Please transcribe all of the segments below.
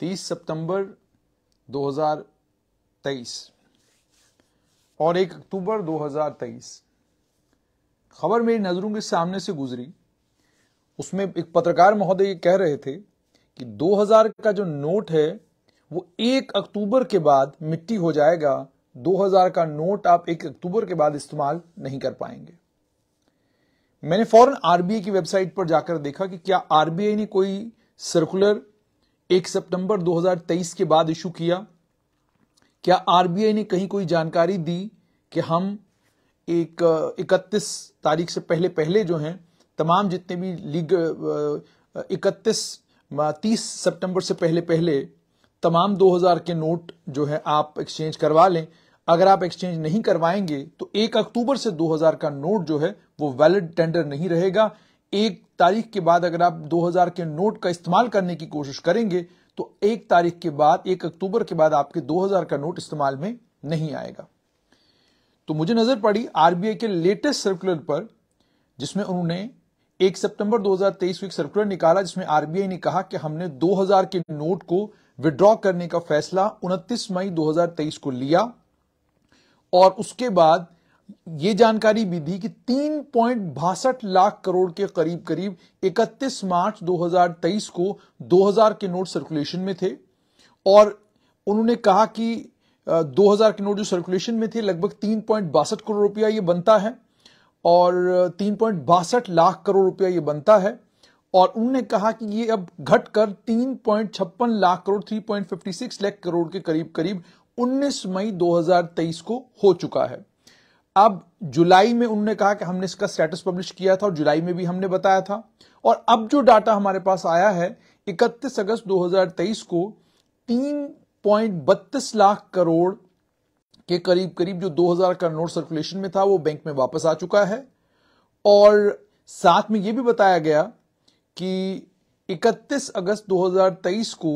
30 सितंबर 2023 और 1 अक्टूबर 2023 खबर मेरी नज़रों के सामने से गुजरी उसमें एक पत्रकार महोदय ये कह रहे थे कि 2000 का जो नोट है वो 1 अक्टूबर के बाद मिट्टी हो जाएगा 2000 का नोट आप 1 अक्टूबर के बाद इस्तेमाल नहीं कर पाएंगे मैंने फौरन आरबीआई की वेबसाइट पर जाकर देखा कि क्या आरबीआई ने कोई सर्कुलर एक सितंबर 2023 के बाद इशू किया क्या आरबीआई ने कहीं कोई जानकारी दी कि हम एक इकतीस तारीख से पहले पहले जो हैं तमाम जितने भी लीग इकतीस तीस सितंबर से पहले पहले तमाम 2000 के नोट जो है आप एक्सचेंज करवा लें अगर आप एक्सचेंज नहीं करवाएंगे तो एक अक्टूबर से 2000 का नोट जो है वो वैलिड टेंडर नहीं रहेगा एक तारीख के बाद अगर आप 2000 के नोट का इस्तेमाल करने की कोशिश करेंगे तो एक तारीख के बाद एक अक्टूबर के बाद आपके 2000 का नोट इस्तेमाल में नहीं आएगा तो मुझे नजर पड़ी आरबीआई के लेटेस्ट सर्कुलर पर जिसमें उन्होंने एक सितंबर 2023 को एक सर्कुलर निकाला जिसमें आरबीआई ने कहा कि हमने 2000 के नोट को विड्रॉ करने का फैसला 29 मई 2023 को लिया और उसके बाद ये जानकारी भी दी कि तीन पॉइंट बासठ लाख करोड़ के करीब करीब 31 मार्च 2023 को 2000 के नोट सर्कुलेशन में थे और उन्होंने कहा कि 2000 के नोट जो सर्कुलेशन में थे लगभग तीन पॉइंट बासठ करोड़ रुपया ये बनता है और तीन पॉइंट बासठ लाख करोड़ रुपया ये बनता है और उन्होंने कहा कि ये अब घटकर तीन पॉइंट छप्पन lakh crore three point fifty six lakh crore के करीब करीब 19 मई 2023 को हो चुका है अब जुलाई में उन्होंने कहा कि हमने इसका स्टेटस पब्लिश किया था और जुलाई में भी हमने बताया था और अब जो डाटा हमारे पास आया है 31 अगस्त 2023 को तीन पॉइंट बत्तीस लाख करोड़ के करीब करीब जो 2000 का नोट सर्कुलेशन में था वो बैंक में वापस आ चुका है और साथ में ये भी बताया गया कि 31 अगस्त 2023 को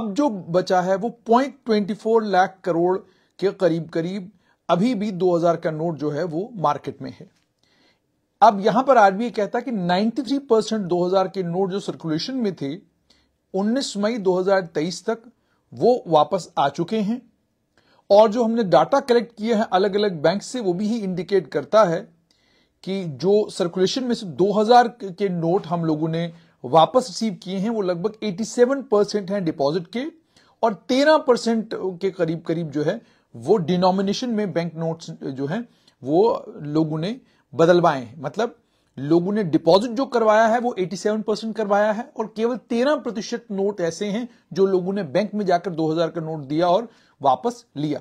अब जो बचा है वो पॉइंट लाख करोड़ के करीब करीब अभी भी 2000 का नोट जो है वो मार्केट में है अब यहां पर आरबीआई कहता कि 93 परसेंट दो के नोट जो सर्कुलेशन में थे 19 मई 2023 तक वो वापस आ चुके हैं और जो हमने डाटा कलेक्ट किया है अलग अलग बैंक से वो भी ही इंडिकेट करता है कि जो सर्कुलेशन में से 2000 के नोट हम लोगों ने वापस रिसीव किए हैं वो लगभग 87 परसेंट है डिपॉजिट के और 13 परसेंट के करीब करीब जो है वो डिनोमिनेशन में बैंक नोट्स जो है वो लोगों ने बदलवाए हैं मतलब लोगों ने डिपॉजिट जो करवाया है वो 87 परसेंट करवाया है और केवल 13 प्रतिशत नोट ऐसे हैं जो लोगों ने बैंक में जाकर 2000 का नोट दिया और वापस लिया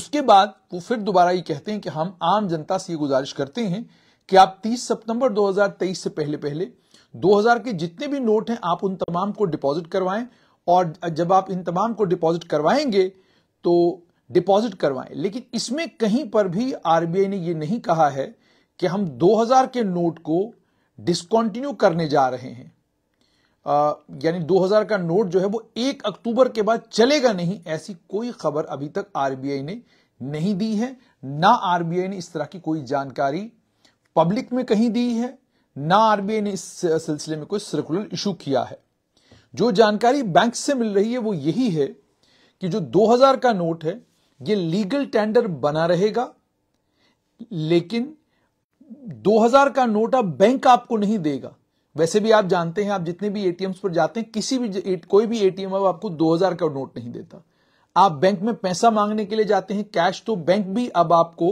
उसके बाद वो फिर दोबारा ये कहते हैं कि हम आम जनता से ये गुजारिश करते हैं कि आप 30 सितंबर 2023 से पहले पहले 2000 के जितने भी नोट हैं आप उन तमाम को डिपॉजिट करवाएं और जब आप इन तमाम को डिपॉजिट करवाएंगे तो डिपॉजिट करवाएं लेकिन इसमें कहीं पर भी आरबीआई ने यह नहीं कहा है कि हम 2000 के नोट को डिसकॉन्टिन्यू करने जा रहे हैं यानी 2000 का नोट जो है वो 1 अक्टूबर के बाद चलेगा नहीं ऐसी कोई खबर अभी तक आरबीआई ने नहीं दी है ना आरबीआई ने इस तरह की कोई जानकारी पब्लिक में कहीं दी है ना आरबीआई ने इस सिलसिले में कोई सर्कुलर इशू किया है जो जानकारी बैंक से मिल रही है वो यही है कि जो 2000 का नोट है ये लीगल टेंडर बना रहेगा लेकिन 2000 का नोट अब बैंक आपको नहीं देगा वैसे भी आप जानते हैं आप जितने भी एटीएम्स पर जाते हैं किसी भी कोई भी एटीएम अब आपको 2000 का नोट नहीं देता आप बैंक में पैसा मांगने के लिए जाते हैं कैश तो बैंक भी अब आपको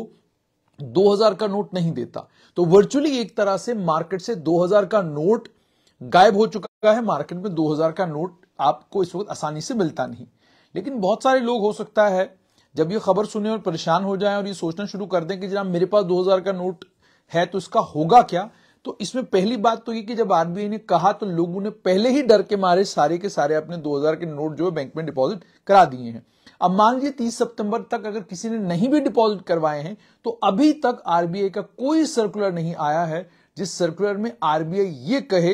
2000 का नोट नहीं देता तो वर्चुअली एक तरह से मार्केट से 2000 का नोट गायब हो चुका है मार्केट में 2000 का नोट आपको इस वक्त आसानी से मिलता नहीं लेकिन बहुत सारे लोग हो सकता है जब ये खबर सुने और परेशान हो जाए और ये सोचना शुरू कर दें कि जना मेरे पास 2000 का नोट है तो इसका होगा क्या तो इसमें पहली बात तो ये कि जब आरबीआई ने कहा तो लोगों ने पहले ही डर के मारे सारे के सारे अपने 2000 के नोट जो है बैंक में डिपॉजिट करा दिए हैं अब मान लीजिए 30 सितंबर तक अगर किसी ने नहीं भी डिपॉजिट करवाए हैं तो अभी तक आरबीआई का कोई सर्कुलर नहीं आया है जिस सर्कुलर में आरबीआई ये कहे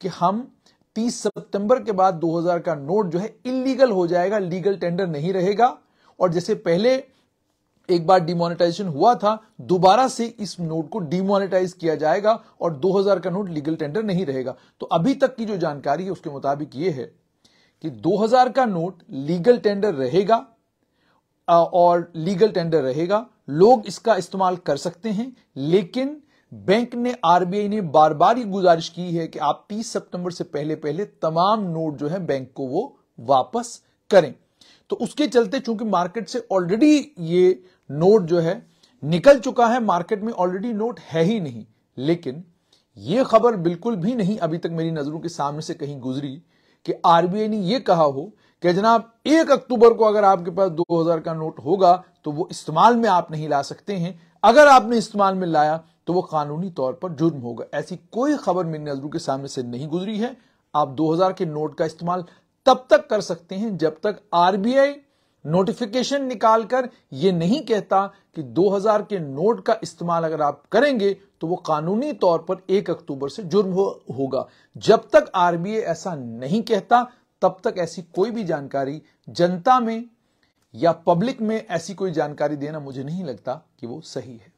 कि हम 30 सितंबर के बाद 2000 का नोट जो है इलीगल हो जाएगा लीगल टेंडर नहीं रहेगा और जैसे पहले एक बार डिमोनेटाइजेशन हुआ था दोबारा से इस नोट को डिमोनेटाइज किया जाएगा और 2000 का नोट लीगल टेंडर नहीं रहेगा तो अभी तक की जो जानकारी है उसके मुताबिक यह है कि 2000 का नोट लीगल टेंडर रहेगा और लीगल टेंडर रहेगा लोग इसका इस्तेमाल कर सकते हैं लेकिन बैंक ने आरबीआई ने बार बार ये गुजारिश की है कि आप 30 सितंबर से पहले पहले तमाम नोट जो है बैंक को वो वापस करें तो उसके चलते चूंकि मार्केट से ऑलरेडी ये नोट जो है निकल चुका है मार्केट में ऑलरेडी नोट है ही नहीं लेकिन यह खबर बिल्कुल भी नहीं अभी तक मेरी नजरों के सामने से कहीं गुजरी कि आरबीआई ने यह कहा हो कि जनाब एक अक्टूबर को अगर आपके पास 2000 का नोट होगा तो वो इस्तेमाल में आप नहीं ला सकते हैं अगर आपने इस्तेमाल में लाया तो वो कानूनी तौर पर जुर्म होगा ऐसी कोई खबर मेरी नजरों के सामने से नहीं गुजरी है आप 2000 के नोट का इस्तेमाल तब तक कर सकते हैं जब तक आरबीआई नोटिफिकेशन निकालकर यह नहीं कहता कि 2000 के नोट का इस्तेमाल अगर आप करेंगे तो वो कानूनी तौर पर 1 अक्टूबर से जुर्म हो, होगा जब तक आरबीआई ऐसा नहीं कहता तब तक ऐसी कोई भी जानकारी जनता में या पब्लिक में ऐसी कोई जानकारी देना मुझे नहीं लगता कि वो सही है